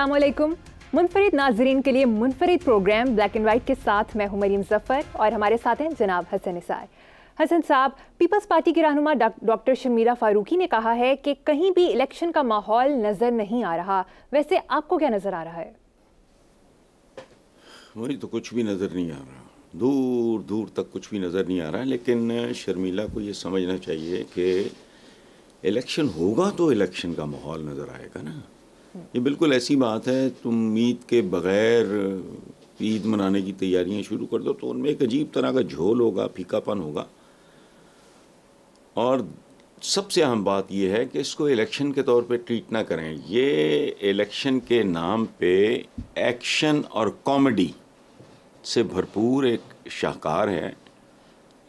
असलम मुनफरद नाजरीन के लिए मुनफरद प्रोग्राम ब्लैक एंड वाइट के साथ मैं हूं मरीम जफ़र और हमारे साथ हैं जनाब हसन निसार हसन साहब पीपल्स पार्टी के रहनुमा डॉक्टर शमीरा फारूकी ने कहा है कि कहीं भी इलेक्शन का माहौल नज़र नहीं आ रहा वैसे आपको क्या नज़र आ रहा है वही तो कुछ भी नज़र नहीं आ रहा दूर दूर तक कुछ भी नज़र नहीं आ रहा लेकिन शर्मिला को ये समझना चाहिए कि इलेक्शन होगा तो इलेक्शन का माहौल नज़र आएगा ना ये बिल्कुल ऐसी बात है तुम ईद के बगैर ईद मनाने की तैयारियां शुरू कर दो तो उनमें एक अजीब तरह का झोल होगा फीकापन होगा और सबसे अहम बात यह है कि इसको इलेक्शन के तौर पे ट्रीट ना करें ये इलेक्शन के नाम पे एक्शन और कॉमेडी से भरपूर एक शाहकार है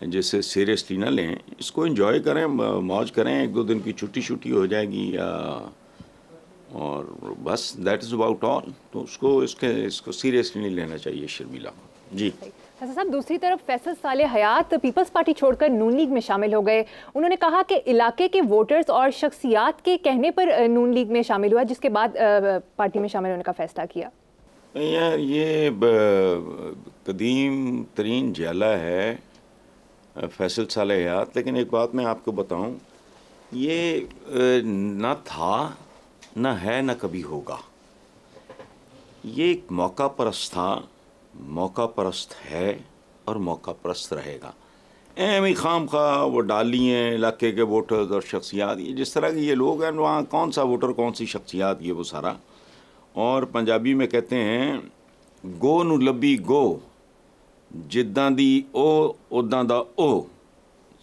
जिसे सीरियसली ना लें इसको एंजॉय करें मौज करें एक दो दिन की छुट्टी छुट्टी हो जाएगी या और बस दैट इज़ अबाउट ऑल तो उसको इसके इसको सीरियसली नहीं लेना चाहिए शर्मिला को जी फैसल अच्छा साहब दूसरी तरफ फैसल साल हयात पीपल्स पार्टी छोड़कर नून लीग में शामिल हो गए उन्होंने कहा कि इलाके के वोटर्स और शख्सियात के कहने पर नून लीग में शामिल हुआ जिसके बाद पार्टी में शामिल होने का फैसला किया यार ये कदीम तरीन जला है फैसल साल हयात लेकिन एक बात मैं आपको बताऊँ ये ना था न है न कभी होगा ये एक मौका परस्त था मौका परस्त है और मौका परस्त रहेगा एम ही खाम खा वो डाली हैं इलाके के वोटर्स और शख्सियात ये जिस तरह के ये लोग हैं वहाँ कौन सा वोटर कौन सी शख्सियात ये वो सारा और पंजाबी में कहते हैं गो नु लबी गो जिदा दी ओ उदा दा ओ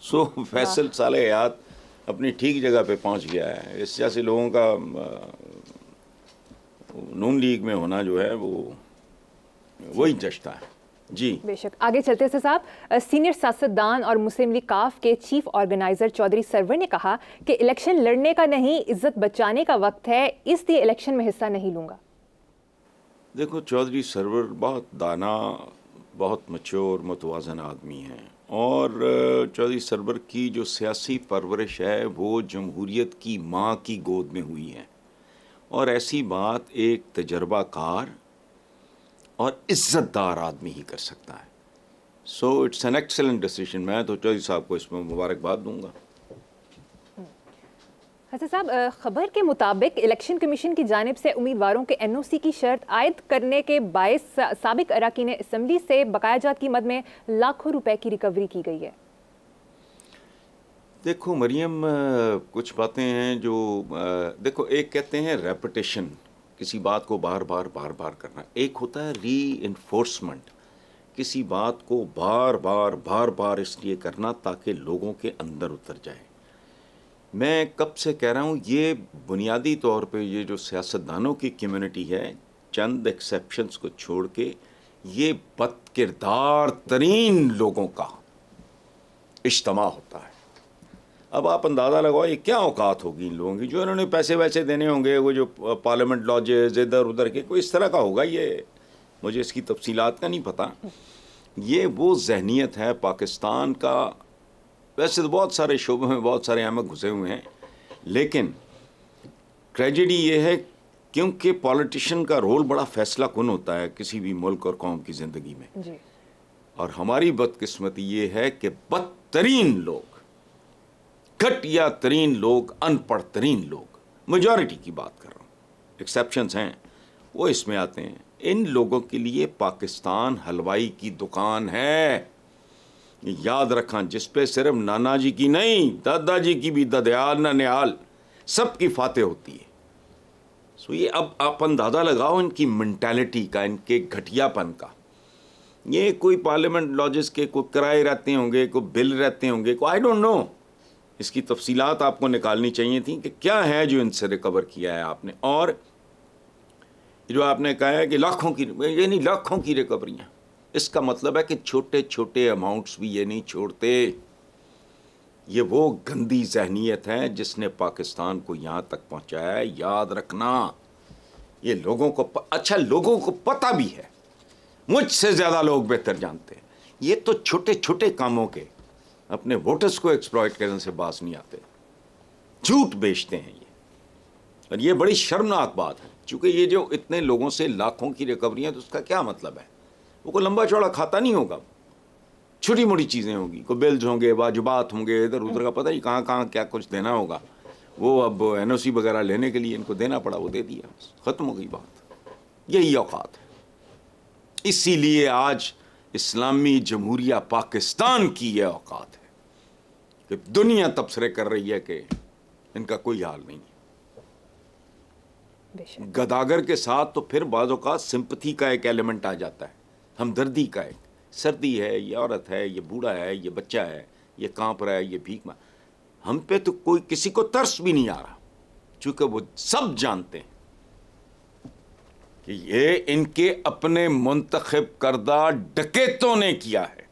सो फैसल साले हयात अपनी ठीक जगह पे पहुंच गया है इस जैसे लोगों का नून लीग में होना जो है वो वही जश्ता है जी बेशक आगे चलते हैं साहब सीनियर सियासतदान और मुस्लिम लीग काफ के चीफ ऑर्गेनाइजर चौधरी सरवर ने कहा कि इलेक्शन लड़ने का नहीं इज्जत बचाने का वक्त है इसलिए इलेक्शन में हिस्सा नहीं लूंगा देखो चौधरी सरवर बहुत दाना बहुत मच्योर मतवाजन आदमी हैं और चौधरी सरवर की जो सियासी परवरिश है वो जमहूरीत की माँ की गोद में हुई है और ऐसी बात एक तजर्बाकार और इज़्ज़तदार आदमी ही कर सकता है so it's an excellent decision मैं तो चौधरी साहब को इसमें मुबारकबाद दूंगा हसन साहब खबर के मुताबिक इलेक्शन कमीशन की जानब से उम्मीदवारों के एन ओ सी की शर्त आयद करने के बायस सबक अरकान इसम्बली से बकाया जात की मद में लाखों रुपए की रिकवरी की गई है देखो मरियम कुछ बातें हैं जो देखो एक कहते हैं रेपटेशन किसी बात को बार बार बार बार करना एक होता है री इन्फोर्समेंट किसी बात को बार बार बार बार इसलिए करना ताकि लोगों के अंदर उतर जाए मैं कब से कह रहा हूँ ये बुनियादी तौर पे ये जो सियासतदानों की कम्युनिटी है चंद एक्सेप्शंस को छोड़ के ये बद किरदार तरीन लोगों का इज्तम होता है अब आप अंदाज़ा लगाओ ये क्या औकात होगी इन लोगों की जो इन्होंने पैसे वैसे देने होंगे वो जो पार्लियामेंट लॉजेज इधर उधर के कोई इस तरह का होगा ये मुझे इसकी तफसीलात का नहीं पता ये वो जहनीत है पाकिस्तान का वैसे तो बहुत सारे शोबों में बहुत सारे अहमद घुसे हुए हैं लेकिन ट्रेजिडी ये है क्योंकि पॉलिटिशियन का रोल बड़ा फैसला कौन होता है किसी भी मुल्क और कौम की ज़िंदगी में जी। और हमारी बदकिस्मती ये है कि बदतरीन लोग घटिया तरीन लोग अनपढ़ तरीन लोग मेजॉरिटी की बात कर रहा हूँ एक्सेप्शन हैं वो इसमें आते हैं इन लोगों के लिए पाकिस्तान हलवाई की दुकान है याद रखा जिस पे सिर्फ नाना जी की नहीं दादाजी की भी ददयाल ननिहाल सब की फातह होती है सो ये अब आप अंदाज़ा लगाओ इनकी मैंटेलिटी का इनके घटियापन का ये कोई पार्लियामेंट लॉजिस के कोई किराए रहते होंगे कोई बिल रहते होंगे कोई आई डोंट नो इसकी तफसीलात आपको निकालनी चाहिए थी कि क्या है जो इनसे रिकवर किया है आपने और जो आपने कहा है कि लाखों की यानी लाखों की रिकवरियाँ इसका मतलब है कि छोटे छोटे अमाउंट्स भी ये नहीं छोड़ते ये वो गंदी जहनीत है जिसने पाकिस्तान को यहाँ तक पहुँचाया है याद रखना ये लोगों को प... अच्छा लोगों को पता भी है मुझसे ज़्यादा लोग बेहतर जानते हैं ये तो छोटे छोटे कामों के अपने वोटर्स को एक्सप्लॉयट करने से बास नहीं आते झूठ बेचते हैं ये और ये बड़ी शर्मनाक बात है क्योंकि ये जो इतने लोगों से लाखों की रिकवरी है तो उसका क्या मतलब है वो कोई लंबा चौड़ा खाता नहीं होगा छोटी मोटी चीज़ें होगी कोई बिल्ज होंगे वाजुबात होंगे इधर उधर का पता नहीं कहाँ कहाँ क्या कुछ देना होगा वो अब एन वगैरह लेने के लिए इनको देना पड़ा वो दे दिया ख़त्म हो गई बात यही औकात है इसीलिए आज इस्लामी जमहूरिया पाकिस्तान की यह औकात है कि दुनिया तबसरे कर रही है कि इनका कोई हाल नहीं है गदागर के साथ तो फिर बाज़ सिंपथी का एक एलिमेंट आ जाता है हमदर्दी का एक सर्दी है ये औरत है ये बूढ़ा है ये बच्चा है ये कांप रहा है ये भीख मा हम पे तो कोई किसी को तरस भी नहीं आ रहा चूंकि वो सब जानते हैं कि ये इनके अपने मुंतखब करदा डकेतों ने किया है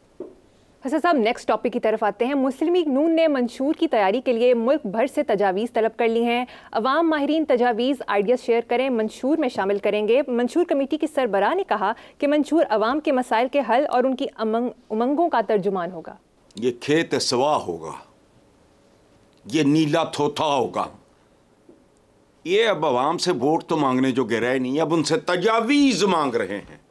फसर साहब नेक्स्ट टॉपिक की तरफ आते हैं मुस्लिम लीग नून ने मंशूर की तैयारी के लिए मुल्क भर से तजावीज़ तलब कर ली हैं अवाम माहरीन तजावीज़ आइडियाज़ शेयर करें मंशूर में शामिल करेंगे मंशूर कमेटी की सरबरा ने कहा कि मंशूर अवाम के मसाइल के हल और उनकी अमंग, उमंगों का तर्जुमान होगा ये खेत सवा होगा ये नीला थोथा होगा ये अब आवाम से वोट तो मांगने जो गए नहीं अब उनसे तजावीज़ मांग रहे हैं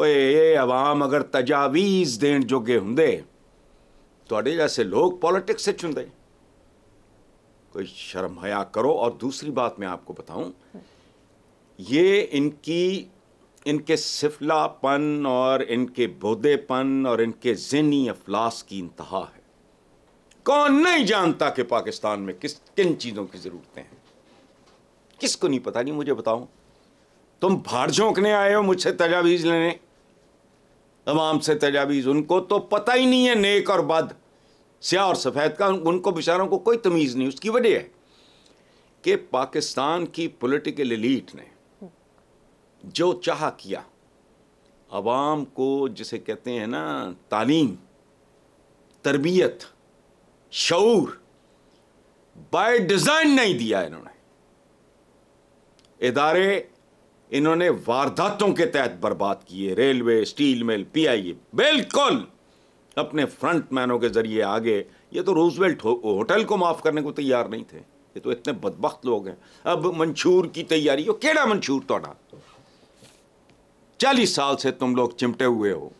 अवाम अगर तजावीज देने जोगे होंगे तो जैसे लोग पॉलिटिक्स से ਪੋਲਿਟਿਕਸ ਵਿੱਚ कोई शर्म हया करो और दूसरी बात मैं आपको बताऊं ये इनकी इनके सिफलापन और इनके बोधेपन और इनके जहनी अफलास की इंतहा है कौन नहीं जानता कि पाकिस्तान में किस किन चीज़ों की ज़रूरतें हैं किसको नहीं पता नहीं मुझे बताऊं तुम फाड़ झोंकने आए हो मुझसे तजावीज़ लेने तमाम से तजावीज़ उनको तो पता ही नहीं है नेक और बद स्या और सफ़ेद का उनको बेचारों को कोई तमीज़ नहीं उसकी वजह है कि पाकिस्तान की पॉलिटिकल एलीट ने जो चाह किया आवाम को जिसे कहते हैं ना तालीम तरबियत शूर बाय डिज़ाइन नहीं दिया इन्होंने इदारे इन्होंने वारदातों के तहत बर्बाद किए रेलवे स्टील मिल पीआईए बिल्कुल अपने फ्रंट मैनों के जरिए आगे ये तो रूजवेल्ट हो, होटल को माफ़ करने को तैयार नहीं थे ये तो इतने बदबخت लोग हैं अब मंशूर की तैयारी हो केड़ा मंशूर थोड़ा चालीस साल से तुम लोग चिमटे हुए हो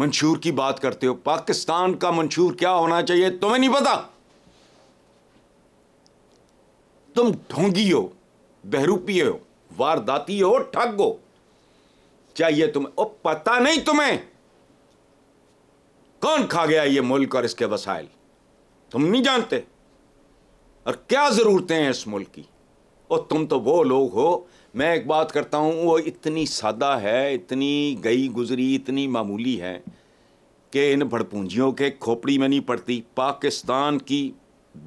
मंशूर की बात करते हो पाकिस्तान का मंशूर क्या होना चाहिए तुम्हें नहीं पता तुम ढोंगी हो बहरूपी हो वारदाती हो ठग हो चाहिए तुम्हें ओ पता नहीं तुम्हें कौन खा गया ये मुल्क और इसके वसाइल तुम नहीं जानते और क्या ज़रूरतें हैं इस मुल्क की और तुम तो वो लोग हो मैं एक बात करता हूं वो इतनी सादा है इतनी गई गुजरी इतनी मामूली है कि इन भड़पूंजियों के खोपड़ी में नहीं पड़ती पाकिस्तान की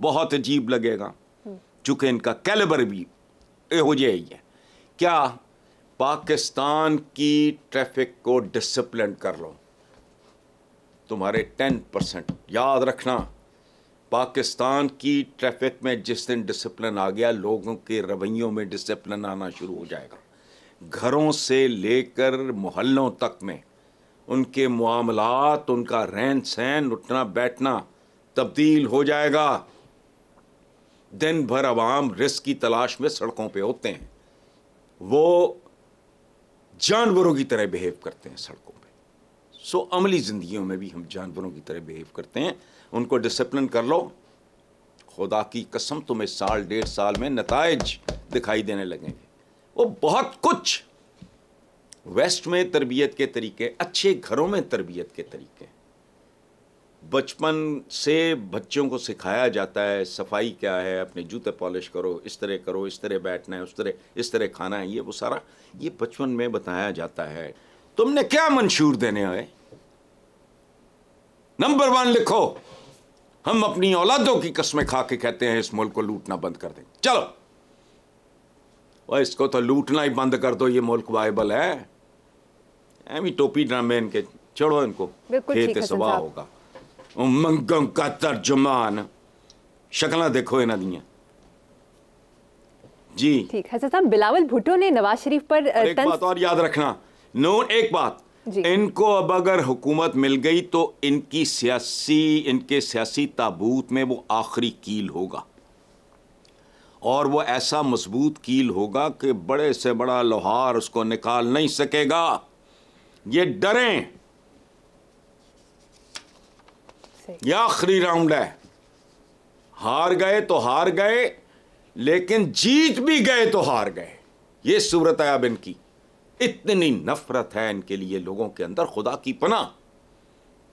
बहुत अजीब लगेगा हम्म। चूंकि इनका कैलेबर भी यहोजे ही है क्या पाकिस्तान की ट्रैफिक को डिसिप्लिन कर लो तुम्हारे टेन परसेंट याद रखना पाकिस्तान की ट्रैफिक में जिस दिन डिसिप्लिन आ गया लोगों के रवैयों में डिसिप्लिन आना शुरू हो जाएगा घरों से लेकर मोहल्लों तक में उनके मामलात उनका रहन सहन उठना बैठना तब्दील हो जाएगा दिन भर आवाम रिस्क की तलाश में सड़कों पे होते हैं वो जानवरों की तरह बिहेव करते हैं सड़कों पे सो अमली ज़िंदगी में भी हम जानवरों की तरह बिहेव करते हैं उनको डिसिप्लिन कर लो खुदा की कसम तुम्हें साल डेढ़ साल में नतज दिखाई देने लगेंगे वो बहुत कुछ वेस्ट में तरबियत के तरीके अच्छे घरों में तरबियत के तरीके बचपन से बच्चों को सिखाया जाता है सफाई क्या है अपने जूते पॉलिश करो इस तरह करो इस तरह बैठना है उस तरह इस तरह खाना है ये वो सारा ये बचपन में बताया जाता है तुमने क्या मंशूर देने आए नंबर वन लिखो हम अपनी औलादों की कस्में खा के कहते हैं इस मुल्क को लूटना बंद कर दें चलो और इसको तो लूटना ही बंद कर दो ये मुल्क वायबल है टोपी ड्रामे इनके चढ़ो इनको खेत सुबह होगा मंगों का तर्जुमान शक्ल देखो इन्ह दियाँ जी ठीक है साहब बिलावल भुट्टो ने नवाज शरीफ पर एक बात और याद रखना नो एक बात इनको अब अगर हुकूमत मिल गई तो इनकी सियासी इनके सियासी ताबूत में वो आखिरी कील होगा और वो ऐसा मजबूत कील होगा कि बड़े से बड़ा लोहार उसको निकाल नहीं सकेगा ये डरें ये आखिरी राउंड है हार गए तो हार गए लेकिन जीत भी गए तो हार गए ये सूरत है अब इनकी इतनी नफरत है इनके लिए लोगों के अंदर खुदा की पना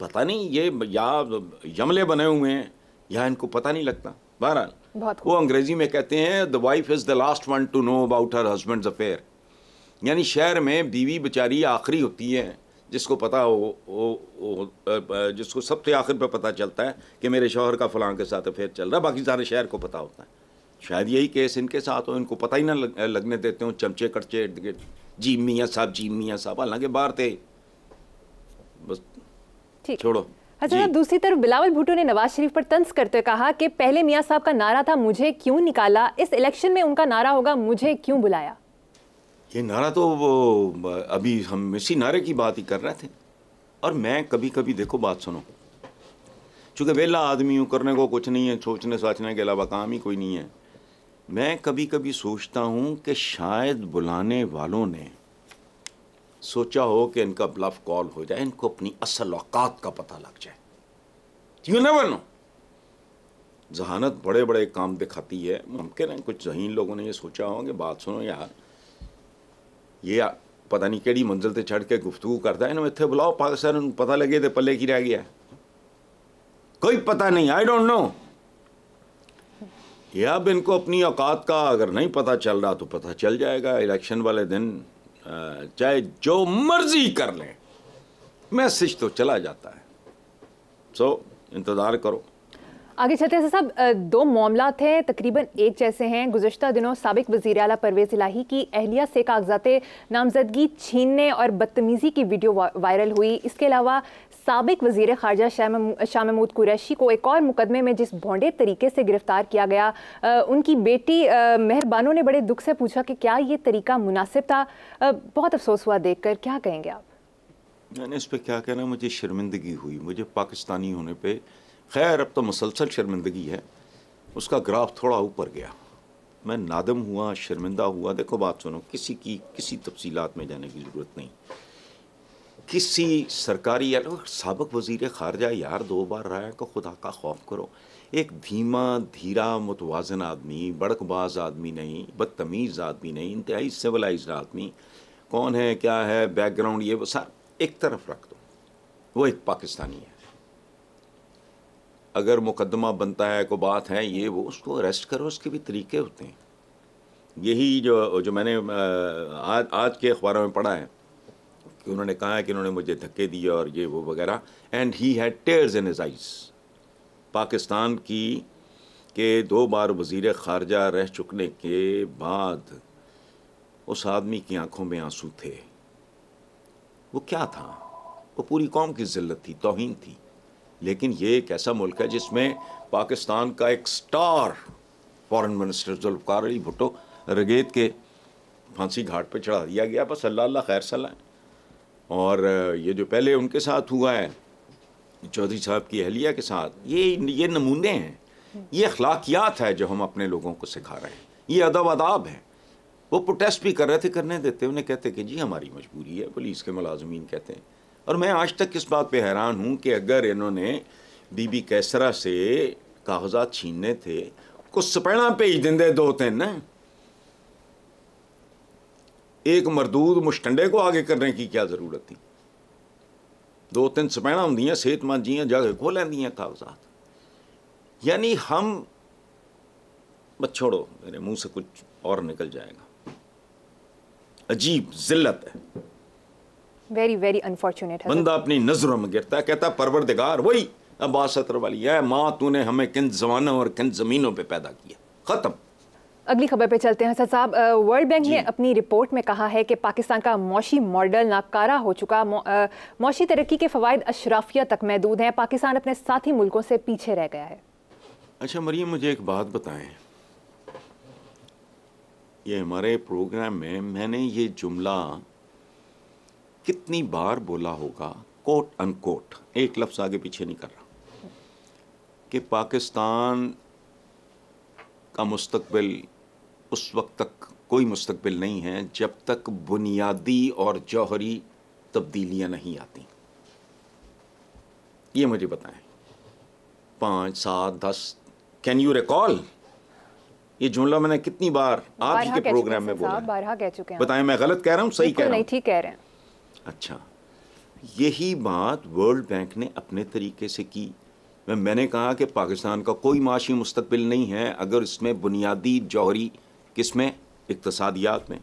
पता नहीं ये या यमले बने हुए हैं या इनको पता नहीं लगता बहरहाल वो अंग्रेजी में कहते हैं the wife is the last one to know about her husband affair यानी शहर में बीवी बेचारी आखिरी होती है जिसको पता हो वो, वो जिसको सबसे तो आखिर पर पता चलता है कि मेरे शोहर का फलां के साथ अफेयर चल रहा है बाकी सारे शहर को पता होता है शायद यही केस इनके साथ हो इनको पता ही ना लग, लगने देते हो चमचे कटचे इर्द गिर्द जी मियाँ साहब जी मियाँ साहब हालांकि बाहर थे बस छोड़ो अच्छा दूसरी तरफ बिलावल भुट्टो ने नवाज शरीफ पर तंज करते हुए कहा कि पहले मियाँ साहब का नारा था मुझे क्यों निकाला इस इलेक्शन में उनका नारा होगा मुझे क्यों बुलाया ये नारा तो वो अभी हम इसी नारे की बात ही कर रहे थे और मैं कभी कभी देखो बात सुनो चूँकि वेला आदमी हूँ करने को कुछ नहीं है सोचने सोचने के अलावा काम ही कोई नहीं है मैं कभी कभी सोचता हूँ कि शायद बुलाने वालों ने सोचा हो कि इनका ब्लफ कॉल हो जाए इनको अपनी असल औकात का पता लग जाए क्यों ना नो जहानत बड़े बड़े काम दिखाती है मुमकिन है कुछ जहीन लोगों ने ये सोचा हो कि बात सुनो यार ये पता नहीं ਕਿਹੜੀ मंजिल से चढ़ के गुफ्तू करता ਇਹਨੂੰ इतने बुलाओ ਪਾਕਿਸਤਾਨ ਨੂੰ पता लगे तो ਪੱਲੇ की रह गया कोई पता नहीं आई डोंट नो या अब इनको अपनी औकात का अगर नहीं पता चल रहा तो पता चल जाएगा इलेक्शन वाले दिन चाहे जो मर्जी कर लें मैसेज तो चला जाता है सो so, इंतज़ार करो आगे चलते हैं साहब दो मामला थे तकरीबन एक जैसे हैं गुजशत दिनों सबक वज़ी अला परवेज़ इलाही की अहलिया से कागजात नामजदगी छीनने और बदतमीज़ी की वीडियो वायरल हुई इसके अलावा सबक वजीर खारजा शाह महमूद कुरैशी को एक और मुकदमे में जिस भोंडे तरीके से गिरफ़्तार किया गया आ, उनकी बेटी मेहरबानों ने बड़े दुख से पूछा कि क्या ये तरीका मुनासिब था आ, बहुत अफसोस हुआ देख कर क्या कहेंगे आप मैंने इस पर क्या कहना मुझे शर्मिंदगी हुई मुझे पाकिस्तानी होने पर खैर अब तो मुसलसल शर्मिंदगी है उसका ग्राफ थोड़ा ऊपर गया मैं नादम हुआ शर्मिंदा हुआ देखो बात सुनो किसी की किसी तफसी में जाने की ज़रूरत नहीं किसी सरकारी या सबक वज़ी खारजा यार दो बार राय को खुदा का खौफ करो एक धीमा धीरा मुतवाजन आदमी बड़कबाज आदमी नहीं बदतमीज़ आदमी नहीं इंतहाई सिविलाइज आदमी कौन है क्या है बैकग्राउंड ये वो सर एक तरफ रख दो वो एक पाकिस्तानी है अगर मुकदमा बनता है कोई बात है ये वो उसको अरेस्ट करो उसके भी तरीके होते हैं यही जो जो मैंने आज आज के अखबारों में पढ़ा है कि उन्होंने कहा है कि उन्होंने मुझे धक्के दिए और ये वो वगैरह and he had tears in Aziz eyes Pakistan की के दो बार वजीर खारजा रह चुकने के बाद उस आदमी की आंखों में आंसू थे वो क्या था वो पूरी कौम की जिल्लत थी तोहन थी लेकिन ये एक ऐसा मुल्क है जिसमें पाकिस्तान का एक star foreign minister Zulfikar Ali Bhutto रगेत के फांसी घाट पर चढ़ा दिया गया बस अल्लाह खैर सलाह और ये जो पहले उनके साथ हुआ है चौधरी साहब की अहलिया के साथ ये ये नमूने हैं ये अखलाकियात है जो हम अपने लोगों को सिखा रहे हैं ये अदब अदाब हैं वो प्रोटेस्ट भी कर रहे थे करने देते उन्हें कहते कि जी हमारी मजबूरी है पुलिस के मुलाजमीन कहते हैं और मैं आज तक इस बात पे हैरान हूँ कि अगर इन्होंने बीबी कैसरा से कागजात छीनने थे कुछ सपैणा भेज देंगे दो तीन न एक मरदूद मुश्टंडे को आगे करने की क्या ज़रूरत थी दो तीन सपैणा होंदियाँ सेहतमंद जी जगह खो लेंदियाँ कागजात यानी हम मत छोड़ो मेरे मुंह से कुछ और निकल जाएगा अजीब जिल्लत है वेरी वेरी अनफॉर्चुनेट बंदा अपनी नजरों में गिरता है कहता परवरदिगार वही अब्बास अतर वाली है माँ तूने हमें किन जमानों और किन जमीनों पे पैदा किया ख़त्म अगली खबर पे चलते हैं सर साहब वर्ल्ड बैंक ने अपनी रिपोर्ट में कहा है कि पाकिस्तान का मौशी मॉडल नाकारा हो चुका मौ, मौशी तरक्की के फ़वाद अशराफिया तक महदूद हैं पाकिस्तान अपने साथी मुल्कों से पीछे रह गया है अच्छा मरिए मुझे एक बात बताएं ये हमारे प्रोग्राम में मैंने ये जुमला कितनी बार बोला होगा कोट अनकोट एक लफ्ज़ आगे पीछे नहीं कर रहा कि पाकिस्तान का मुस्तबिल उस वक्त तक कोई मुस्तबिल नहीं है जब तक बुनियादी और जौहरी तब्दीलियां नहीं आती ये मुझे बताएं पांच सात दस कैन यू रिकॉल ये जुमला मैंने कितनी बार आप ही के प्रोग्राम में बोला बारह कह चुके हैं बताएं मैं गलत कह रहा हूँ सही कह रहा नहीं ठीक कह रहे हैं अच्छा यही बात वर्ल्ड बैंक ने अपने तरीके से की मैं मैंने कहा कि पाकिस्तान का कोई माशी मुस्तबिल नहीं है अगर इसमें बुनियादी जौहरी किस में इकतसादियात में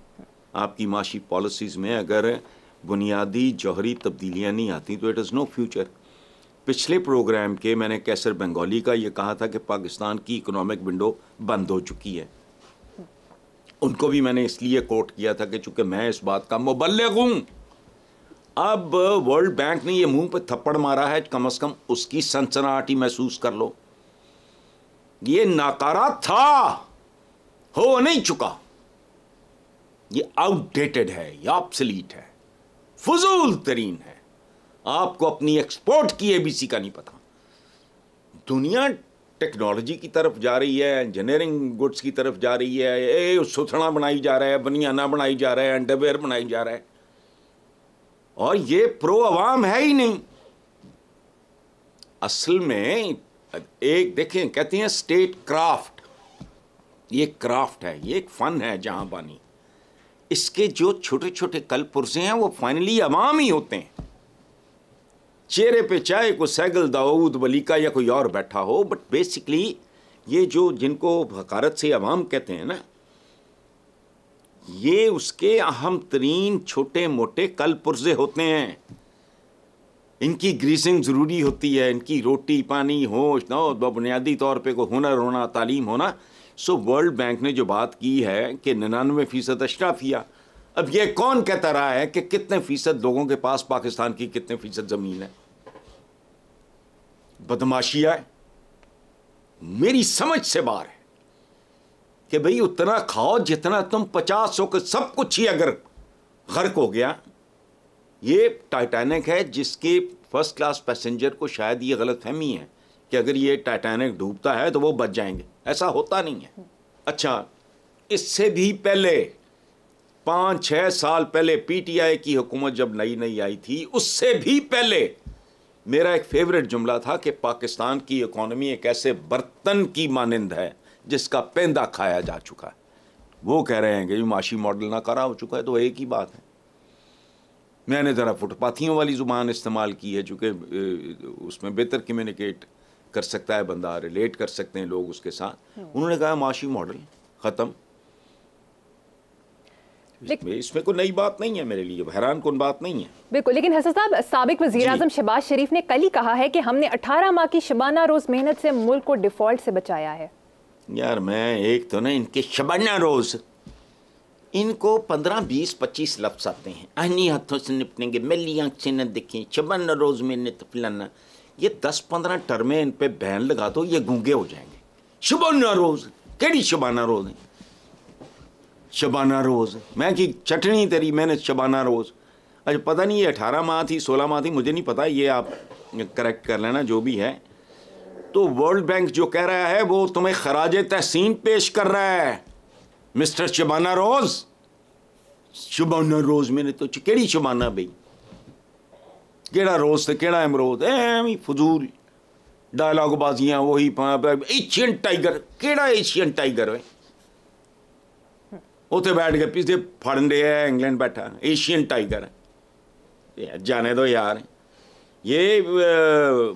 आपकी माशी पॉलिसीज़ में अगर बुनियादी जौहरी तब्दीलियाँ नहीं आती तो इट इज़ नो फ्यूचर पिछले प्रोग्राम के मैंने कैसर बंगाली का ये कहा था कि पाकिस्तान की इकोनॉमिक विंडो बंद हो चुकी है उनको भी मैंने इसलिए कोट किया था कि चूंकि मैं इस बात का मुबलक हूँ अब वर्ल्ड बैंक ने ये मुंह पे थप्पड़ मारा है कम से कम उसकी सनसनाहटी महसूस कर लो ये नाकारा था हो नहीं चुका ये आउटडेटेड है ये ऑप्सलीट है फजूल तरीन है आपको अपनी एक्सपोर्ट की एबीसी का नहीं पता दुनिया टेक्नोलॉजी की तरफ जा रही है इंजीनियरिंग गुड्स की तरफ जा रही है ए सुथना बनाई जा रहा है बनियाना बनाई जा रहा है अंडरवेयर बनाई जा रहा है और ये प्रो अवाम है ही नहीं असल में एक देखें कहते हैं स्टेट क्राफ्ट ये क्राफ्ट है ये एक फ़न है जहां बानी इसके जो छोटे छोटे कल पुरजे हैं वो फाइनली अवाम ही होते हैं चेहरे पे चाहे कोई सैगल दाऊद वलीका या कोई और बैठा हो बट बेसिकली ये जो जिनको हकारत से अवाम कहते हैं ना ये उसके अहम तरीन छोटे मोटे कल पुरजे होते हैं इनकी ग्रीसिंग ज़रूरी होती है इनकी रोटी पानी होश ना बुनियादी तौर पे को हुनर होना तालीम होना सो वर्ल्ड बैंक ने जो बात की है कि निन्यानवे फ़ीसद अशराफिया अब ये कौन कहता रहा है कि कितने फ़ीसद लोगों के पास पाकिस्तान की कितने फ़ीसद ज़मीन है बदमाशिया है मेरी समझ से बाहर है कि भाई उतना खाओ जितना तुम पचास हो के सब कुछ ही अगर गर्क हो गया ये टाइटैनिक है जिसके फर्स्ट क्लास पैसेंजर को शायद ये गलत फहमी है कि अगर ये टाइटैनिक डूबता है तो वो बच जाएंगे ऐसा होता नहीं है अच्छा इससे भी पहले पाँच छः साल पहले पीटीआई की हुकूमत जब नई नई आई थी उससे भी पहले मेरा एक फेवरेट जुमला था कि पाकिस्तान की इकोनॉमी एक ऐसे बर्तन की मानंद है जिसका पेंदा खाया जा चुका है वो कह रहे हैं कि माशी मॉडल ना करा हो चुका है तो एक ही बात है मैंने ज़रा फुटपाथियों वाली ज़ुबान इस्तेमाल की है चूँकि उसमें बेहतर कम्युनिकेट कर सकता है बंदा रिलेट कर सकते हैं लोग उसके साथ हम्म। उन्होंने कहा माशी मॉडल ख़त्म इसमें, इसमें कोई नई बात नहीं है मेरे लिए हैरान कौन बात नहीं है बिल्कुल लेकिन हसन साहब सबक वजीर अजम शहबाज शरीफ ने कल ही कहा है कि हमने 18 माह की शबाना रोज मेहनत से मुल्क को डिफॉल्ट से बचाया है यार मैं एक तो ना इनके शबाना रोज इनको पंद्रह बीस पच्चीस लफ्स आते हैं अहनी हथों से निपटेंगे मेली आँख से न दिखें शबन रोज में न तफलाना तो ये दस पंद्रह टर्में इन पर बैन लगा दो ये गूंगे हो जाएंगे शबाना रोज केड़ी शबाना रोज है शबाना रोज मैं कि चटनी तेरी मैंने शबाना रोज अच्छा पता नहीं ये अठारह माह थी सोलह माह थी मुझे नहीं पता ये आप करेक्ट कर लेना जो भी है तो वर्ल्ड बैंक जो कह रहा है वो तुम्हें खराज तहसीन पेश कर रहा है मिस्टर शबाना रोज शबाना रोज मैंने तो केड़ी शबाना बई केड़ा रोज तो केड़ा अमरोज एम फजूल डायलॉग बाजियां वही एशियन टाइगर केड़ा एशियन टाइगर है ਉੱਥੇ ਬੈਠ ਕੇ ਪਿੱਛੇ ਫੜਨ ਰਿਹਾ ਇੰਗਲੈਂਡ ਬੈਠਾ ਏਸ਼ੀਅਨ ਟਾਈਗਰ ਜਾਣੇ ਦੋ ਯਾਰ ये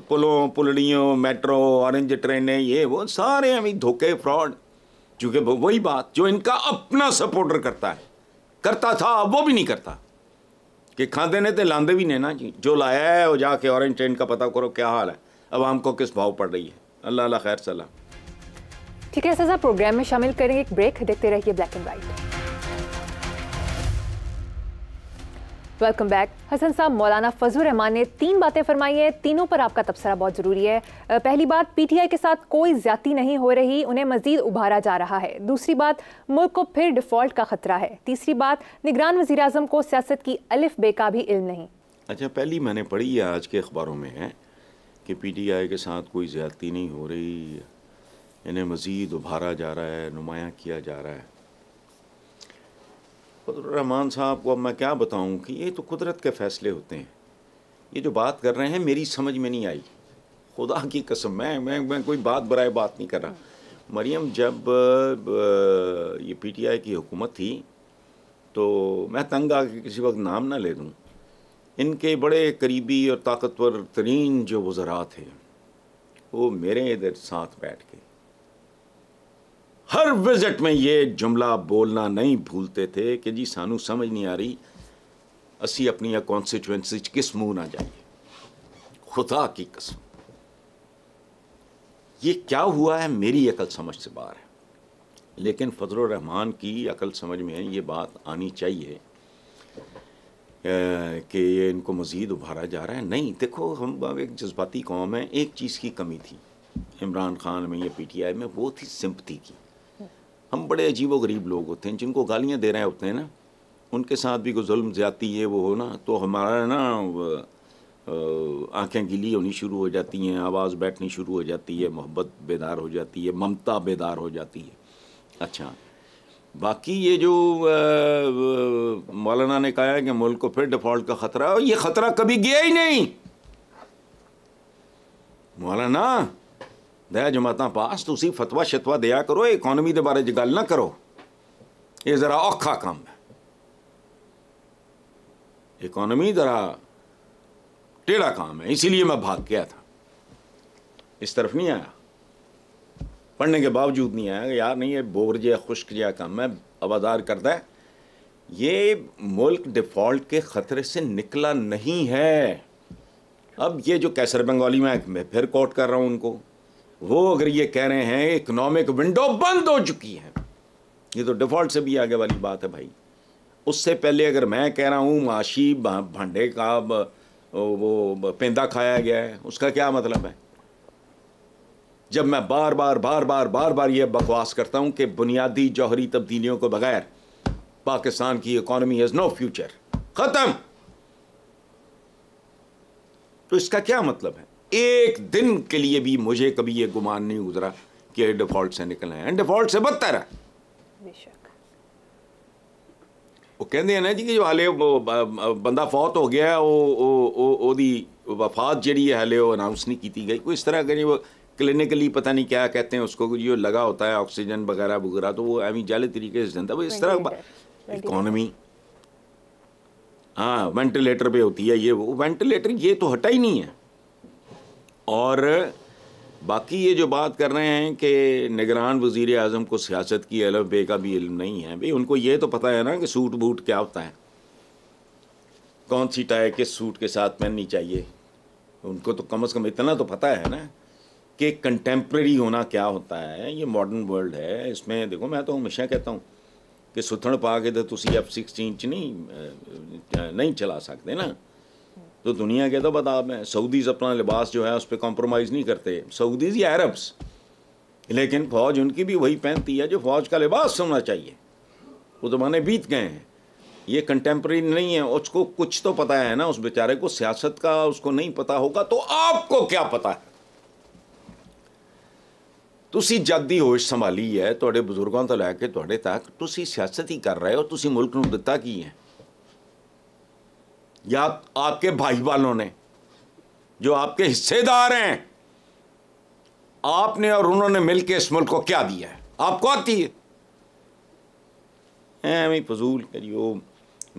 पुलों पुलड़ियों मेट्रो ऑरेंज ट्रेनें ये वो सारे अभी धोखे फ्रॉड चूँकि वही बात जो इनका अपना सपोर्टर करता है करता था वो भी नहीं करता कि खाते ने तो लाते भी नहीं ना जी जो लाया है वो जाके ऑरेंज ट्रेन का पता करो क्या हाल है अब हमको किस भाव पड़ रही है अल्लाह खैर सलाम ठीक है सजा प्रोग्राम में शामिल करेंगे एक ब्रेक देखते रहिए black and white welcome back Hasan sahab Maulana फजल रहमान ने तीन बातें फरमाई हैं तीनों पर आपका तबसरा बहुत ज़रूरी है पहली बात पीटीआई के साथ कोई ज़्यादती नहीं हो रही उन्हें मजीद उभारा जा रहा है दूसरी बात मुल्क को फिर डिफ़ॉल्ट का ख़तरा है तीसरी बात निगरान वजी अजम को सियासत की अलिफ बे का भी इल्म नहीं अच्छा पहली मैंने पढ़ी है आज के अखबारों में है कि पी टी आई के साथ कोई ज़्यादती नहीं हो रही इन्हें मज़ीद उभारा जा रहा है नुमाया किया जा रहा है रहमान साहब को अब मैं क्या बताऊं कि ये तो कुदरत के फ़ैसले होते हैं ये जो बात कर रहे हैं मेरी समझ में नहीं आई खुदा की कसम मैं मैं मैं कोई बात बरए बात नहीं कर रहा मरियम जब ये पीटीआई की हुकूमत थी तो मैं तंग आ किसी वक्त नाम ना ले दूं इनके बड़े करीबी और ताकतवर तरीन जो वज़रा थे वो मेरे इधर साथ बैठ के हर विजिट में ये जुमला बोलना नहीं भूलते थे कि जी सानू समझ नहीं आ रही असी अपनी ਕਨਸਟੀਟੂਐਂਸੀ किस मुंह ना जाइए ख़ुदा की कसम ये क्या हुआ है मेरी अकल समझ से बाहर है लेकिन फजल रहमान की अकल समझ में ये बात आनी चाहिए कि ये इनको मज़ीद उभारा जा रहा है नहीं देखो हम एक जज्बाती कौम है एक चीज़ की कमी थी इमरान खान में या पी टी आई में वो थी सिंपती की हम बड़े अजीब गरीब लोग होते हैं जिनको गालियाँ दे रहे होते हैं ना उनके साथ भी कोई जुल्म है वो हो ना तो हमारा ना आंखें गिली होनी शुरू हो जाती हैं आवाज़ बैठनी शुरू हो जाती है मोहब्बत बेदार हो जाती है ममता बेदार हो जाती है अच्छा बाकी ये जो मौलाना ने कहा है कि मुल्क को फिर डिफ़ॉल्ट का ख़तरा है ये ख़तरा कभी गया ही नहीं मौलाना दया जमात पास तुम फतवा शतवा दया करो इकोनमी के बारे गल ना करो ये जरा औखा काम है इकोनमी ज़रा टेढ़ा काम है इसीलिए मैं भाग गया था इस तरफ नहीं आया पढ़ने के बावजूद नहीं आया यार नहीं ये बोर जया खुश्क जया काम है अबादार करता है ये मुल्क डिफ़ॉल्ट के ख़तरे से निकला नहीं है अब ये जो कैसर बंगाली मैं फिर कोट कर रहा हूँ उनको वो अगर ये कह रहे हैं इकोनॉमिक विंडो बंद हो चुकी है ये तो डिफ़ॉल्ट से भी आगे वाली बात है भाई उससे पहले अगर मैं कह रहा हूँ माशी भांडे का वो पेंदा खाया गया है उसका क्या मतलब है जब मैं बार बार बार बार बार बार ये बकवास करता हूँ कि बुनियादी जौहरी तब्दीलियों के बगैर पाकिस्तान की इकोनॉमी हैज़ नो फ्यूचर ख़त्म तो इसका क्या मतलब है एक दिन के लिए भी मुझे कभी ये गुमान नहीं गुजरा कि डिफॉल्ट से निकलना है डिफॉल्ट से बदतर है वो कहते हैं ना जी कि जो हाले बंदा फौत हो गया ओदी वफात जी है हाले वो अनाउंस नहीं की गई कोई इस तरह का वो क्लिनिकली पता नहीं क्या कहते हैं उसको जो लगा होता है ऑक्सीजन वगैरह वगैरह तो वो एवं जाले तरीके से जनता वो इस तरह इकॉनमी हाँ वेंटिलेटर पे होती है ये वो वेंटिलेटर ये तो हटा ही नहीं है और बाकी ये जो बात कर रहे हैं कि निगरान वज़ी अजम को सियासत की अलफ बे का भी इल्म नहीं है भाई उनको ये तो पता है ना कि सूट बूट क्या होता है कौन सी टाई किस सूट के साथ पहननी चाहिए उनको तो कम अज़ कम इतना तो पता है ना कि कंटेम्प्रेरी होना क्या होता है ये मॉडर्न वर्ल्ड है इसमें देखो मैं तो हमेशा कहता हूँ कि सुथड़ पा के तो तुम एफ सिक्सटीन नहीं नहीं चला सकते ना तो दुनिया के तो बता मैं सऊदीज़ अपना लिबास जो है उस पर कॉम्प्रोमाइज़ नहीं करते सऊदीज़ या अरब्स लेकिन फ़ौज उनकी भी वही पहनती है जो फ़ौज का लिबास होना चाहिए वो तो माने बीत गए हैं ये कंटेम्प्रेरी नहीं है उसको कुछ तो पता है ना उस बेचारे को सियासत का उसको नहीं पता होगा तो आपको क्या पता है ਤੁਸੀਂ जद ਦੀ होश संभाली है ਤੁਹਾਡੇ ਬਜ਼ੁਰਗਾਂ तो ਲੈ ਕੇ तक ਤੱਕ सियासत ही कर रहे हो मुल्क दिता की है या आपके भाई वालों ने जो आपके हिस्सेदार हैं आपने और उन्होंने मिलकर इस मुल्क को क्या दिया है आपको आती है एवं फजूल वो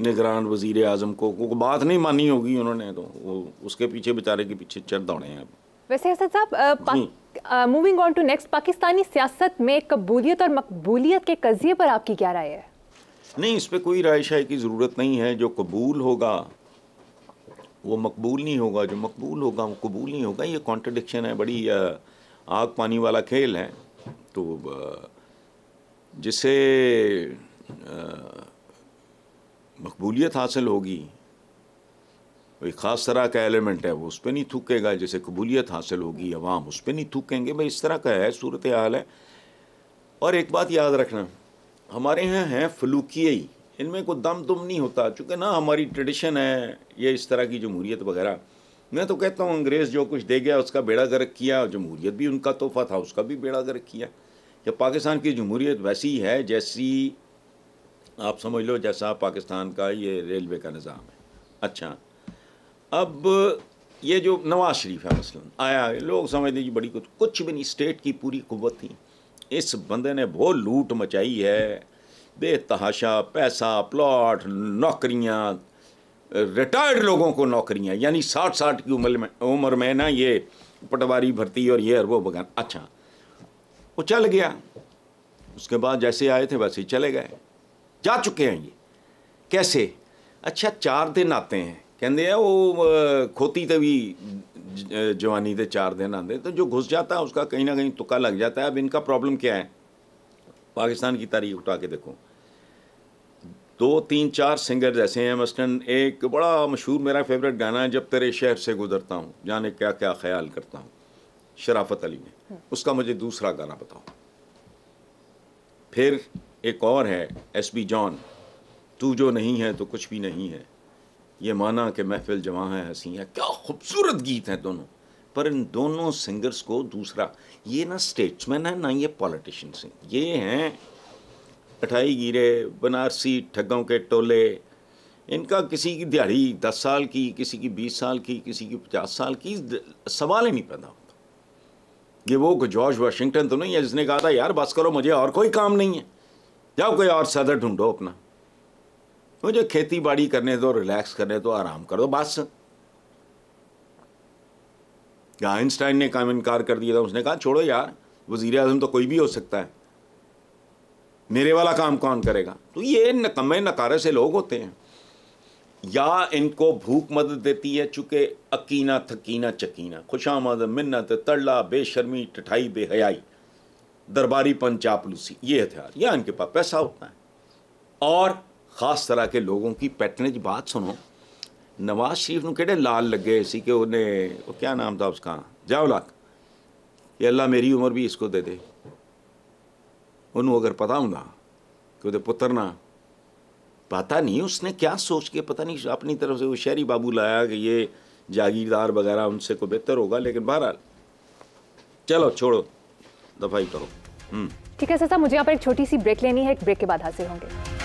निगरान वजीर आजम को, को बात नहीं मानी होगी उन्होंने तो वो उसके पीछे बेचारे के पीछे चढ़ दौड़े हैं अब वैसे Hasan sahab moving on to next Pakistani सियासत में कबूलियत और मकबूलियत के कजिए पर आपकी क्या राय है नहीं इस पर कोई राय शाय की ज़रूरत नहीं है जो कबूल होगा वो मकबूल नहीं होगा जो मकबूल होगा वो कबूल नहीं होगा ये कॉन्ट्रडिक्शन है बड़ी आग पानी वाला खेल है तो जिसे मकबूलियत हासिल होगी एक ख़ास तरह का एलिमेंट है वो उस पर नहीं थूकेगा जैसे कबूलियत हासिल होगी अवाम उस पर नहीं थूकेंगे भाई इस तरह का है सूरत हाल है और एक बात याद रखना हमारे यहाँ हैं है फलूकियाई इनमें कोई दम तुम नहीं होता चूँकि ना हमारी ट्रेडिशन है ये इस तरह की जमहूरीत वगैरह मैं तो कहता हूँ अंग्रेज़ जो कुछ दे गया उसका बेड़ा गर्क किया जमहूरीत भी उनका तोहफा था उसका भी बेड़ा गर्क किया जब पाकिस्तान की जमहूरीत वैसी है जैसी आप समझ लो जैसा पाकिस्तान का ये रेलवे का निज़ाम है अच्छा अब ये जो नवाज़ शरीफ है मसलन आया लोग समझते जी बड़ी कुछ कुछ भी नहीं स्टेट की पूरी कुत थी इस बंदे ने बहुत लूट मचाई है बेतहाशा पैसा प्लॉट नौकरियाँ रिटायर्ड लोगों को नौकरियाँ यानी साठ साठ की उम्र में उम्र में ना ये पटवारी भर्ती और ये और बगान अच्छा वो चल गया उसके बाद जैसे आए थे वैसे ही चले गए जा चुके हैं ये कैसे अच्छा चार दिन आते हैं कहते हैं वो खोती तो भी जवानी दे चार दिन आते तो जो घुस जाता है उसका कहीं ना कहीं तुका लग जाता है अब इनका प्रॉब्लम क्या है पाकिस्तान की तारीख उठा के देखो दो तीन चार सिंगर जैसे हैं मसलन एक बड़ा मशहूर मेरा फेवरेट गाना है जब तेरे शहर से गुजरता हूँ जाने क्या क्या ख्याल करता हूँ शराफत अली ने हाँ। उसका मुझे दूसरा गाना बताओ फिर एक और है एस बी जॉन तू जो नहीं है तो कुछ भी नहीं है ये माना कि महफिल जवां है हसी है क्या खूबसूरत गीत हैं दोनों पर इन दोनों सिंगर्स को दूसरा ये ना स्टेट्समैन है ना ये पॉलिटिशियंस हैं ये हैं अठाई गिरे बनारसी ठगों के टोले इनका किसी की दिहाड़ी दस साल की किसी की बीस साल की किसी की पचास साल की सवाल ही नहीं पैदा होता ये वो जॉर्ज वाशिंगटन तो नहीं है जिसने कहा था यार बस करो मुझे और कोई काम नहीं है जाओ कोई और सदर ढूंढो अपना मुझे खेती बाड़ी करने दो रिलैक्स करने दो आराम कर दो बस या आइंस्टाइन ने काम इनकार कर दिया था उसने कहा छोड़ो यार वजीर अजम तो कोई भी हो सकता है मेरे वाला काम कौन करेगा तो ये नकमे नकारे से लोग होते हैं या इनको भूख मदद देती है चूँकि अकीना थकीना चकीना खुशामद मिन्नत तड़ला बेशर्मी टठाई बेहयाई दरबारी पन चापलूसी ये हथियार या इनके पास पैसा होता है और ख़ास तरह के लोगों की पैटर्नेज बात सुनो नवाज शरीफ ਨੂੰ ਕਿਹੜੇ ਲਾਲ ਲੱਗੇ ਸੀ ਕਿ ਉਹਨੇ ਉਹ ਕੀ ਨਾਮ ਦਾ ਉਸਕਾ ਜਾਵਲਕ ਇਹ ਅੱਲਾ ਮੇਰੀ ਉਮਰ ਵੀ ਇਸਕੋ दे ਦੇ ਉਹਨੂੰ ਅਗਰ ਪਤਾ ਹੁੰਦਾ कि वो पुत्र ना पता नहीं उसने क्या सोच के पता नहीं अपनी तरफ से वो शहरी बाबू लाया कि ये जागीरदार वगैरह उनसे को बेहतर होगा लेकिन बहरहाल चलो छोड़ो दफाई करो हम्म। ठीक है सर मुझे यहाँ पर एक छोटी सी ब्रेक लेनी है एक ब्रेक के बाद हाजिर होंगे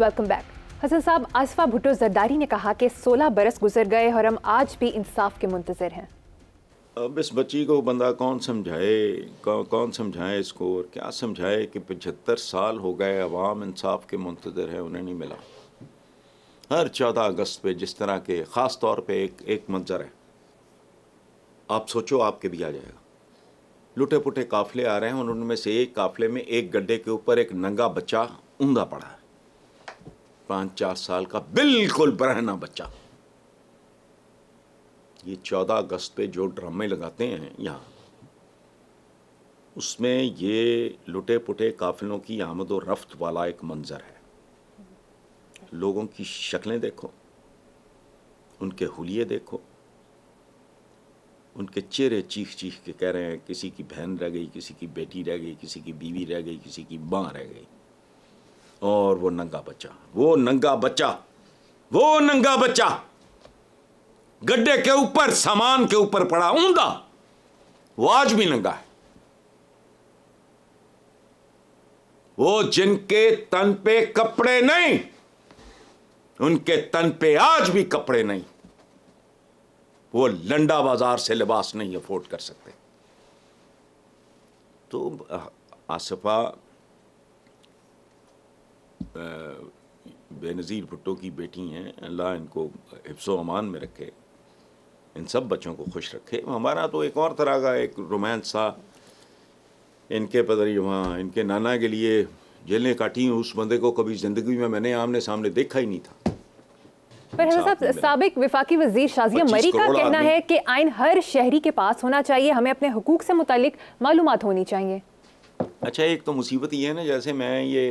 वेलकम बैक हसन साहब आसफा भुट्टो जरदारी ने कहा कि 16 बरस गुजर गए और हम आज भी इंसाफ के मुंतजर हैं अब इस बच्ची को बंदा कौन समझाए कौ, कौन समझाए इसको और क्या समझाए कि पचहत्तर साल हो गए अवाम इंसाफ के मुंतजर है उन्हें नहीं मिला हर चौदह अगस्त पे जिस तरह के ख़ास तौर पे एक एक मंजर है आप सोचो आपके भी आ जाएगा लुटे पुटे काफले आ रहे हैं और उनमें से एक काफले में एक गड्ढे के ऊपर एक नंगा बच्चा ऊंधा पड़ा पांच चार साल का बिल्कुल बरहना बच्चा ये चौदह अगस्त पे जो ड्रामे लगाते हैं यहाँ उसमें ये लुटे पुटे काफिलों की आमद और रफ्त वाला एक मंज़र है लोगों की शक्लें देखो उनके हुलिये देखो उनके चेहरे चीख चीख के कह रहे हैं किसी की बहन रह गई किसी की बेटी रह गई किसी की बीवी रह गई किसी की माँ रह गई और वो नंगा बच्चा वो नंगा बच्चा वो नंगा बच्चा गड्ढे के ऊपर सामान के ऊपर पड़ा ऊंधा वो आज भी नंगा है वो जिनके तन पे कपड़े नहीं उनके तन पे आज भी कपड़े नहीं वो लंडा बाजार से लिबास नहीं अफोर्ड कर सकते तो आसफा बेनज़ीर भुट्टो की बेटी हैं अल्लाह इनको हिफ्स अमान में रखे इन सब बच्चों को खुश रखे हमारा तो एक और तरह का एक रोमांस था इनके पदरी वहाँ इनके नाना के लिए जेलें काटी उस बंदे को कभी ज़िंदगी में मैंने आमने सामने देखा ही नहीं था पर साहब सबक विफाकी वजीर शाजिया मरी का कहना है कि आइन हर शहरी के पास होना चाहिए हमें अपने हकूक से मुतल मालूम होनी चाहिए अच्छा एक तो मुसीबत ये है ना जैसे मैं ये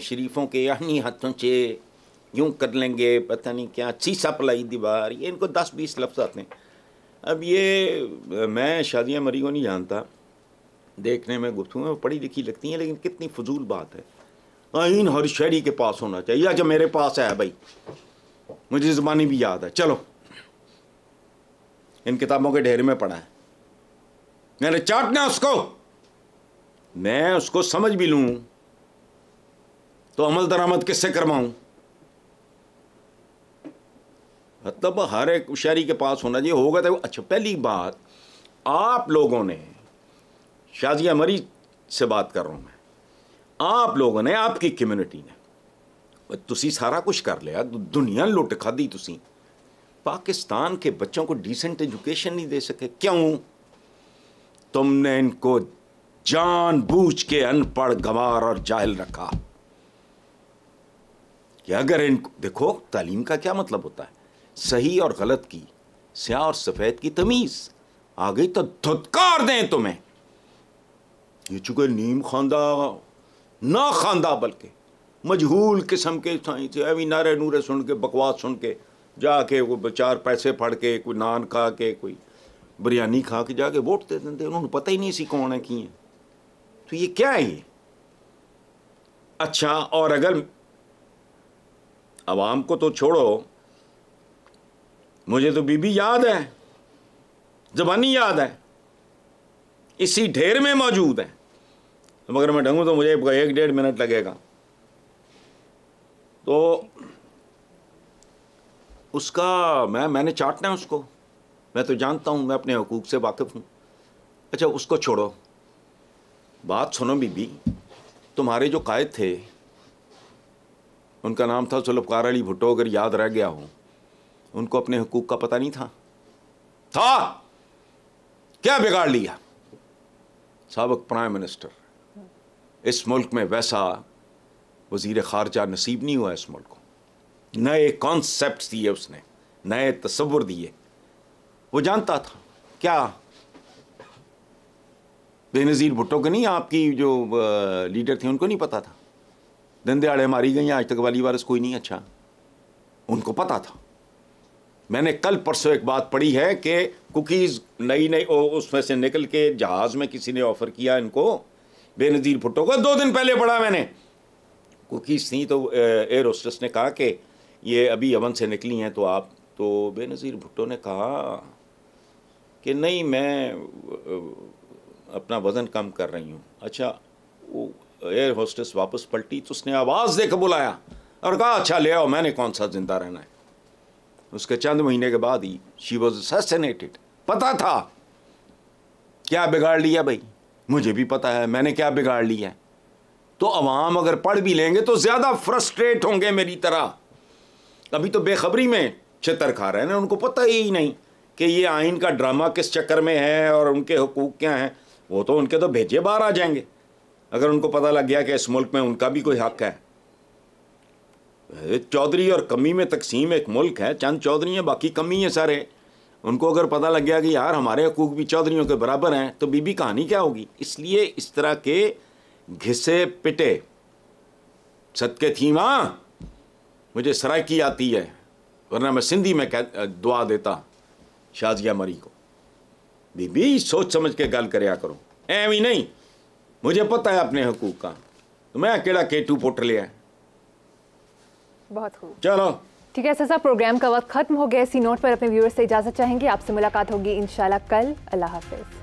शरीफों के यानी हथों से यूं कर लेंगे पता नहीं क्या चीसा पलाई दीवार ये इनको दस बीस लफ्ज़ आते हैं अब ये मैं शादियाँ मरी को नहीं जानता देखने में गुफ्तु में पढ़ी लिखी लगती हैं लेकिन कितनी फजूल बात है आइन हर शहरी के पास होना चाहिए अच्छा मेरे पास है भाई मुझे ज़बानी भी याद है चलो इन किताबों के ढेर में पढ़ा है मैंने चाटना उसको मैं उसको समझ भी लूँ तो अमल दरामद किससे करवाऊं मतलब हर एक शहरी के पास होना चाहिए होगा तो अच्छा पहली बात आप लोगों ने शाजिया मरी से बात कर रहा हूं मैं आप लोगों ने आपकी कम्युनिटी ने तुसी सारा कुछ कर लिया दुनिया लुट खा दी तुसी पाकिस्तान के बच्चों को डिसेंट एजुकेशन नहीं दे सके क्यों तुमने इनको जानबूझ के अनपढ़ गंवार और जाहिल रखा कि अगर इन देखो तालीम का क्या मतलब होता है सही और गलत की स्या और सफ़ेद की तमीज़ आ गई तो धुतकार दें तुम्हें ये चुके नीम खानदा ना खानदा बल्कि मजहूल किस्म के साइंस अभी नारे नूरे सुन के बकवास सुन के जाके वो बेचार पैसे फड़ के कोई नान खा के कोई बिरयानी खा के जाके वोट दे देते उन्होंने पता ही नहीं सी कौन है की है तो ये क्या है अच्छा और अगर आवाम को तो छोड़ो मुझे तो बीबी याद है जबानी याद है इसी ढेर में मौजूद है मगर मैं ढंगू तो मुझे एक डेढ़ मिनट लगेगा तो उसका मैं मैंने चाटना है उसको मैं तो जानता हूँ मैं अपने हकूक़ से वाकिफ़ हूँ अच्छा उसको छोड़ो बात सुनो बीबी तुम्हारे जो कायद थे उनका नाम था सुलभकार अली भुट्टो अगर याद रह गया हो उनको अपने हकूक का पता नहीं था था क्या बिगाड़ लिया सबक प्राइम मिनिस्टर इस मुल्क में वैसा वजीर खारजा नसीब नहीं हुआ इस मुल्क को नए कॉन्सेप्ट दिए उसने नए तस्वुर दिए वो जानता था क्या बेनज़ीर भुट्टो के नहीं आपकी जो लीडर थे उनको नहीं पता था दिन दिहाड़े मारी गई आज तक वाली वारस कोई नहीं अच्छा उनको पता था मैंने कल परसों एक बात पढ़ी है कि कुकीज़ नई नई उसमें से निकल के जहाज़ में किसी ने ऑफ़र किया इनको बेनज़ीर भुट्टो को दो दिन पहले पढ़ा मैंने कुकीज़ थी तो एयर होस्टेस ने कहा कि ये अभी यमन से निकली हैं तो आप तो बेनज़ीर भुट्टो ने कहा कि नहीं मैं अपना वज़न कम कर रही हूँ अच्छा वो एयर होस्टेस वापस पलटी तो उसने आवाज़ देकर बुलाया और कहा अच्छा ले आओ मैंने कौन सा जिंदा रहना है उसके चंद महीने के बाद ही शी वॉज असैसिनेटेड पता था क्या बिगाड़ लिया भाई मुझे भी पता है मैंने क्या बिगाड़ लिया है तो अवाम अगर पढ़ भी लेंगे तो ज़्यादा फ्रस्ट्रेट होंगे मेरी तरह अभी तो बेखबरी में छितर खा रहे हैं उनको पता ही नहीं कि ये आइन का ड्रामा किस चक्कर में है और उनके हकूक़ क्या हैं वो तो उनके तो भेजे बाहर आ जाएंगे अगर उनको पता लग गया कि इस मुल्क में उनका भी कोई हक है चौधरी और कमी में तकसीम एक मुल्क है चंद चौधरी हैं बाकी कमी है सारे उनको अगर पता लग गया कि यार हमारे हकूक भी चौधरीों के बराबर हैं तो बीबी कहानी क्या होगी इसलिए इस तरह के घिसे पिटे सदके थी माँ मुझे सराकी आती है वरना मैं सिंधी में कह दुआ देता शाजिया मरी को बीबी सोच समझ के गल करो एवं नहीं मुझे पता है अपने हकूक का तो मैं अकेला केटू पुट लिया बहुत खूब चलो ठीक है ऐसा साहब प्रोग्राम का वक्त खत्म हो गया इसी नोट पर अपने व्यूअर्स से इजाजत चाहेंगे आपसे मुलाकात होगी इंशाल्लाह कल अल्लाह हाफिज़